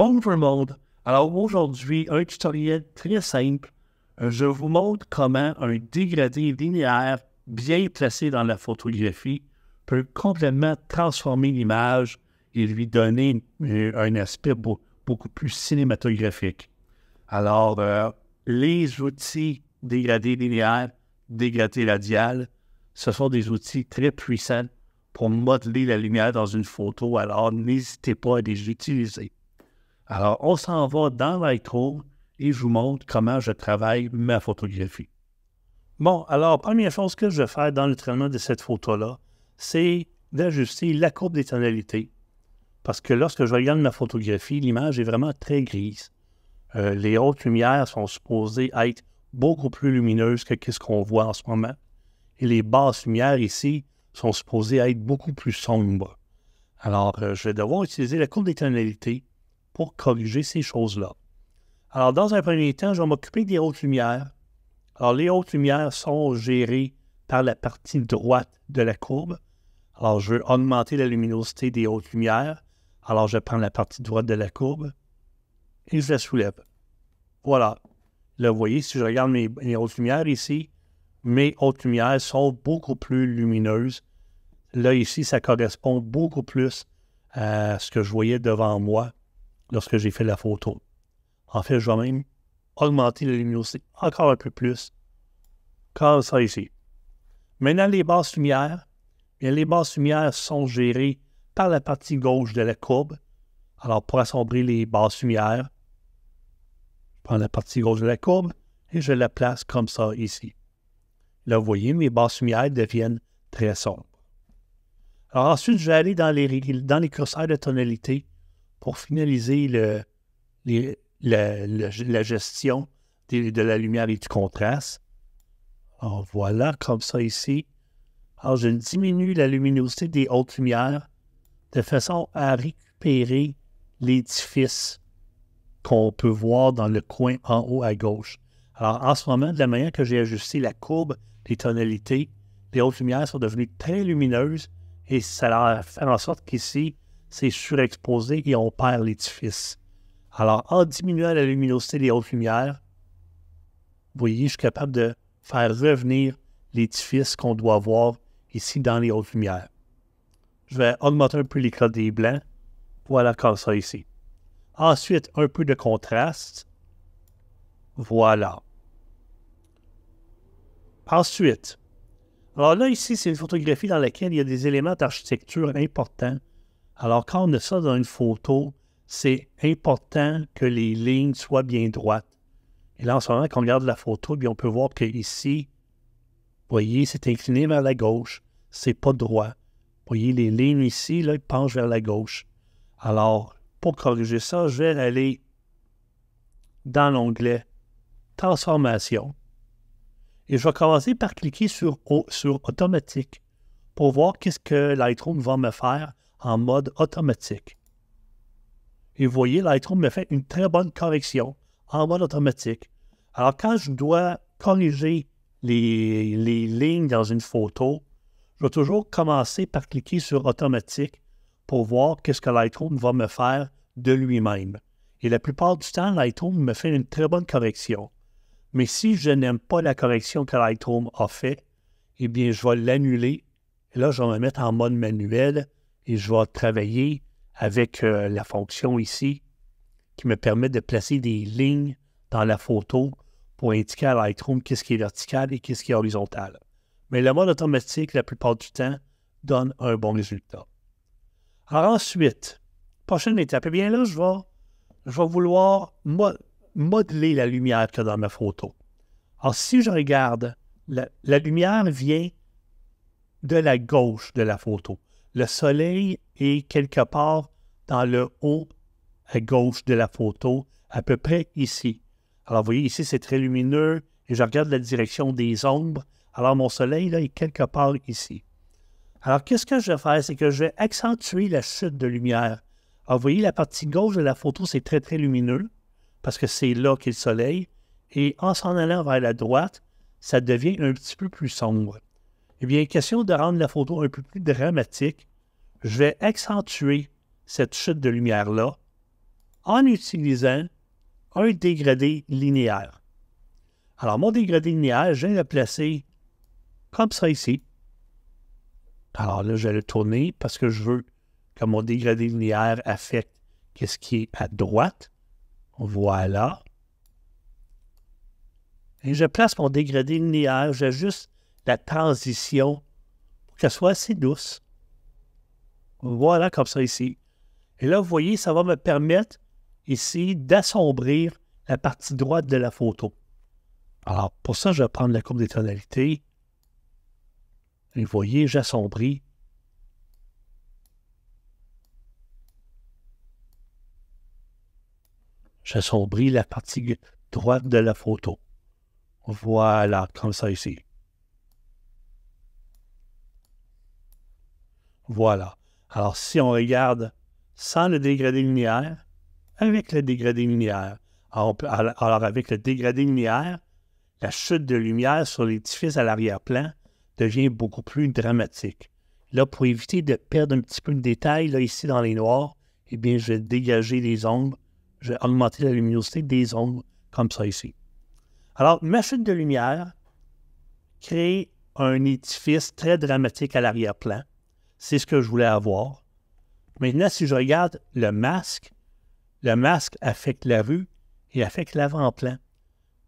Bonjour monde! Alors aujourd'hui, un tutoriel très simple. Euh, je vous montre comment un dégradé linéaire bien placé dans la photographie peut complètement transformer l'image et lui donner euh, un aspect beaucoup plus cinématographique. Alors, euh, les outils dégradés linéaires, dégradés radial, ce sont des outils très puissants pour modeler la lumière dans une photo, alors n'hésitez pas à les utiliser. Alors, on s'en va dans Lightroom et je vous montre comment je travaille ma photographie. Bon, alors, première chose que je vais faire dans le traitement de cette photo-là, c'est d'ajuster la courbe des tonalités. Parce que lorsque je regarde ma photographie, l'image est vraiment très grise. Euh, les hautes lumières sont supposées être beaucoup plus lumineuses que ce qu'on voit en ce moment. Et les basses lumières ici sont supposées être beaucoup plus sombres. Alors, euh, je vais devoir utiliser la courbe des tonalités pour corriger ces choses-là. Alors, dans un premier temps, je vais m'occuper des hautes lumières. Alors, les hautes lumières sont gérées par la partie droite de la courbe. Alors, je veux augmenter la luminosité des hautes lumières. Alors, je prends la partie droite de la courbe et je la soulève. Voilà. Là, vous voyez, si je regarde mes, mes hautes lumières ici, mes hautes lumières sont beaucoup plus lumineuses. Là, ici, ça correspond beaucoup plus à ce que je voyais devant moi lorsque j'ai fait la photo. En fait, je vais même augmenter la luminosité encore un peu plus, comme ça ici. Maintenant, les basses lumières. les basses lumières sont gérées par la partie gauche de la courbe. Alors, pour assombrir les basses lumières, je prends la partie gauche de la courbe et je la place comme ça ici. Là, vous voyez, mes basses lumières deviennent très sombres. Alors ensuite, je vais aller dans les, dans les curseurs de tonalité pour finaliser la, gestion de, la lumière et du contraste. Alors voilà, comme ça ici. Alors je diminue la luminosité des hautes lumières de façon à récupérer l'édifice qu'on peut voir dans le coin en haut à gauche. Alors en ce moment, de la manière que j'ai ajusté la courbe des tonalités, les hautes lumières sont devenues très lumineuses et ça a fait en sorte qu'ici, c'est surexposé et on perd l'édifice. Alors, en diminuant la luminosité des hautes lumières, vous voyez, je suis capable de faire revenir l'édifice qu'on doit voir ici dans les hautes lumières. Je vais augmenter un peu l'éclat des blancs. Voilà comme ça ici. Ensuite, un peu de contraste. Voilà. Ensuite, alors là, ici, c'est une photographie dans laquelle il y a des éléments d'architecture importants alors, quand on a ça dans une photo, c'est important que les lignes soient bien droites. Et là, en ce moment, quand on regarde la photo, on peut voir qu'ici, vous voyez, c'est incliné vers la gauche. C'est pas droit. Vous voyez, les lignes ici, là, penchent vers la gauche. Alors, pour corriger ça, je vais aller dans l'onglet Transformation. Et je vais commencer par cliquer sur, sur Automatique pour voir qu'est-ce que Lightroom va me faire en mode automatique. Et vous voyez, Lightroom me fait une très bonne correction en mode automatique. Alors, quand je dois corriger les, lignes dans une photo, je vais toujours commencer par cliquer sur automatique pour voir qu'est-ce que Lightroom va me faire de lui-même. Et la plupart du temps, Lightroom me fait une très bonne correction. Mais si je n'aime pas la correction que Lightroom a fait, eh bien, je vais l'annuler. Et là, je vais me mettre en mode manuel et je vais travailler avec euh, la fonction ici qui me permet de placer des lignes dans la photo pour indiquer à Lightroom qu'est-ce qui est vertical et qu'est-ce qui est horizontal. Mais le mode automatique, la plupart du temps, donne un bon résultat. Alors ensuite, prochaine étape, eh bien là, je vais, vouloir modeler la lumière que dans ma photo. Alors si je regarde, la lumière vient de la gauche de la photo. Le soleil est quelque part dans le haut à gauche de la photo, à peu près ici. Alors, vous voyez, ici, c'est très lumineux et je regarde la direction des ombres. Alors, mon soleil, là, est quelque part ici. Alors, qu'est-ce que je vais faire? C'est que je vais accentuer la chute de lumière. Alors, vous voyez, la partie gauche de la photo, c'est très, très lumineux parce que c'est là qu'est le soleil. Et en s'en allant vers la droite, ça devient un petit peu plus sombre. Eh bien, question de rendre la photo un peu plus dramatique, je vais accentuer cette chute de lumière-là en utilisant un dégradé linéaire. Alors, mon dégradé linéaire, je vais le placer comme ça ici. Alors là, je vais le tourner parce que je veux que mon dégradé linéaire affecte qu'est-ce qui est à droite. Voilà. Et je place mon dégradé linéaire, juste la transition pour qu'elle soit assez douce. Voilà comme ça ici. Et là, vous voyez, ça va me permettre ici d'assombrir la partie droite de la photo. Alors, pour ça, je vais prendre la courbe des tonalités. Et vous voyez, j'assombris. J'assombris la partie droite de la photo. Voilà, comme ça ici. Voilà. Alors, si on regarde sans le dégradé lumière, avec le dégradé lumière, alors, avec le dégradé lumière, la chute de lumière sur l'édifice à l'arrière-plan devient beaucoup plus dramatique. Là, pour éviter de perdre un petit peu de détail, là, ici dans les noirs, eh bien, je vais dégager les ombres, je vais augmenter la luminosité des ombres, comme ça ici. Alors, ma chute de lumière crée un édifice très dramatique à l'arrière-plan c'est ce que je voulais avoir. Maintenant, si je regarde le masque, le masque affecte la vue et affecte l'avant-plan.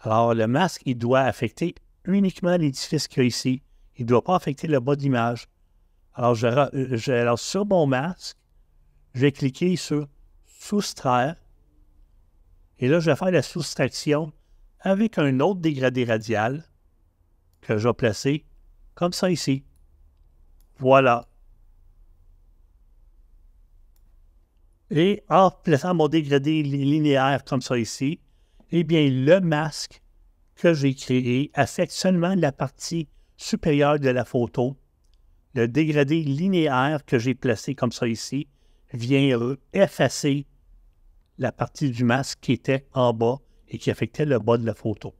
Alors, le masque, il doit affecter uniquement l'édifice qu'il y a ici. Il ne doit pas affecter le bas d'image. Alors, euh, alors, sur mon masque, je vais cliquer sur soustraire. Et là, je vais faire la soustraction avec un autre dégradé radial que je vais placer comme ça ici. Voilà. et en plaçant mon dégradé linéaire comme ça ici, eh bien, le masque que j'ai créé affecte seulement la partie supérieure de la photo. Le dégradé linéaire que j'ai placé comme ça ici vient effacer la partie du masque qui était en bas et qui affectait le bas de la photo.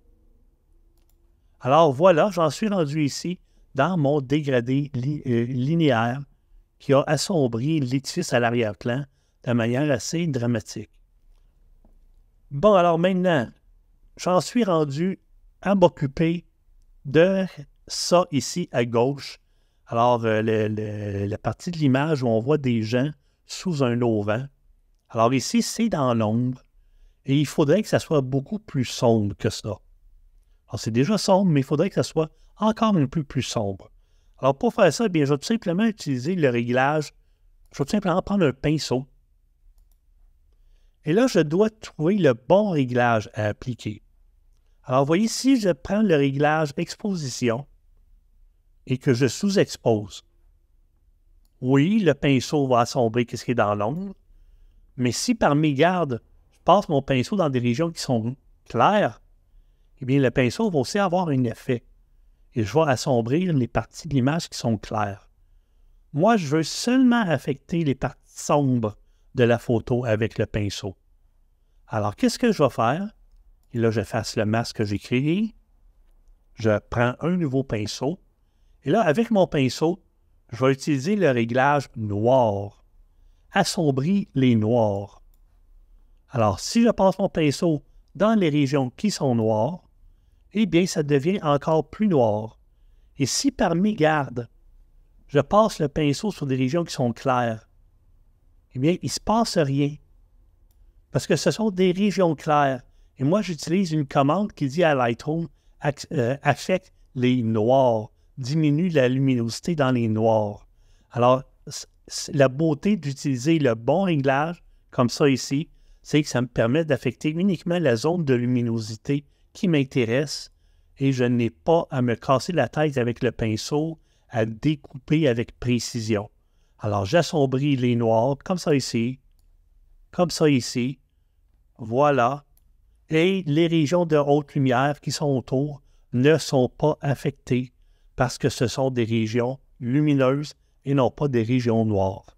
Alors voilà, j'en suis rendu ici dans mon dégradé euh, linéaire qui a assombri l'édifice à l'arrière-plan de manière assez dramatique. Bon, alors maintenant, j'en suis rendu à m'occuper de ça ici à gauche. Alors, euh, la partie de l'image où on voit des gens sous un auvent. Alors ici, c'est dans l'ombre et il faudrait que ça soit beaucoup plus sombre que ça. Alors, c'est déjà sombre, mais il faudrait que ça soit encore un peu plus sombre. Alors, pour faire ça, bien, je vais tout simplement utiliser le réglage. Je vais tout simplement prendre un pinceau et là, je dois trouver le bon réglage à appliquer. Alors, voyez, si je prends le réglage exposition et que je sous-expose, oui, le pinceau va assombrir ce qui est dans l'ombre, mais si par mégarde, je passe mon pinceau dans des régions qui sont claires, eh bien, le pinceau va aussi avoir un effet. Et je vais assombrir les parties de l'image qui sont claires. Moi, je veux seulement affecter les parties sombres de la photo avec le pinceau. Alors, qu'est-ce que je vais faire? Et là, je fasse le masque que j'ai créé. Je prends un nouveau pinceau. Et là, avec mon pinceau, je vais utiliser le réglage noir. Assombrir les noirs. Alors, si je passe mon pinceau dans les régions qui sont noires, eh bien, ça devient encore plus noir. Et si par mégarde, je passe le pinceau sur des régions qui sont claires, eh bien, il ne se passe rien. Parce que ce sont des régions claires. Et moi, j'utilise une commande qui dit à Lightroom euh, affecte les noirs, diminue la luminosité dans les noirs. Alors, la beauté d'utiliser le bon réglage, comme ça ici, c'est que ça me permet d'affecter uniquement la zone de luminosité qui m'intéresse et je n'ai pas à me casser la tête avec le pinceau à découper avec précision. Alors, j'assombris les noirs, comme ça ici, comme ça ici. Voilà. Et les régions de haute lumière qui sont autour ne sont pas affectées parce que ce sont des régions lumineuses et non pas des régions noires.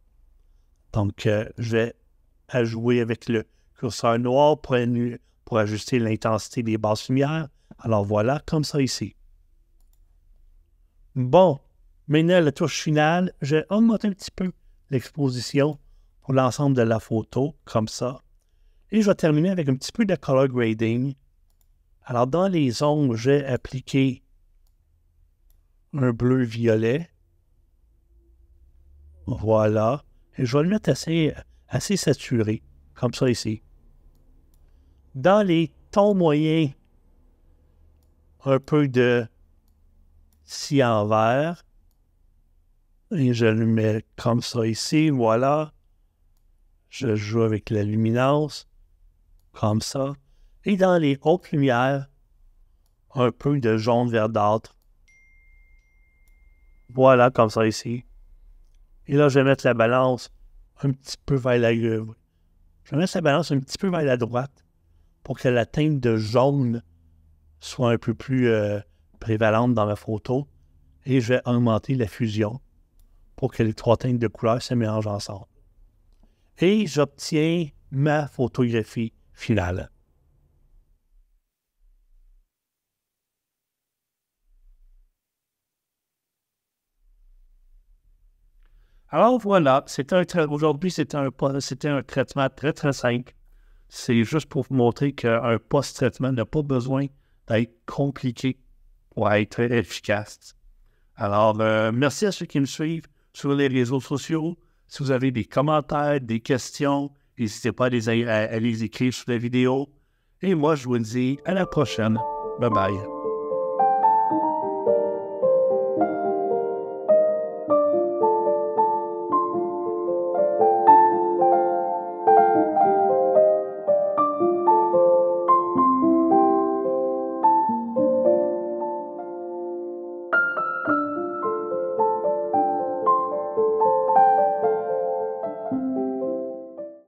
Donc, euh, je vais jouer avec le curseur noir pour ajuster l'intensité des basses lumières. Alors voilà, comme ça ici. Bon, Maintenant, la touche finale, j'ai augmenté un petit peu l'exposition pour l'ensemble de la photo, comme ça. Et je vais terminer avec un petit peu de color grading. Alors, dans les ongles, j'ai appliqué un bleu-violet. Voilà. Et je vais le mettre assez, assez saturé, comme ça ici. Dans les tons moyens, un peu de cyan vert. Et je le mets comme ça ici, voilà. Je joue avec la luminance, comme ça. Et dans les hautes lumières, un peu de jaune verdâtre. Voilà, comme ça ici. Et là, je vais mettre la balance un petit peu vers la gauche. Je vais mettre la balance un petit peu vers la droite pour que la teinte de jaune soit un peu plus euh, prévalente dans ma photo. Et je vais augmenter la fusion pour que les trois teintes de couleurs se mélangent ensemble. Et j'obtiens ma photographie finale. Alors voilà, aujourd'hui c'était un, un traitement très très simple. C'est juste pour vous montrer qu'un post-traitement n'a pas besoin d'être compliqué pour être efficace. Alors euh, merci à ceux qui me suivent sur les réseaux sociaux. Si vous avez des commentaires, des questions, n'hésitez pas à les, écrire sous la vidéo. Et moi, je vous dis à la prochaine. Bye bye.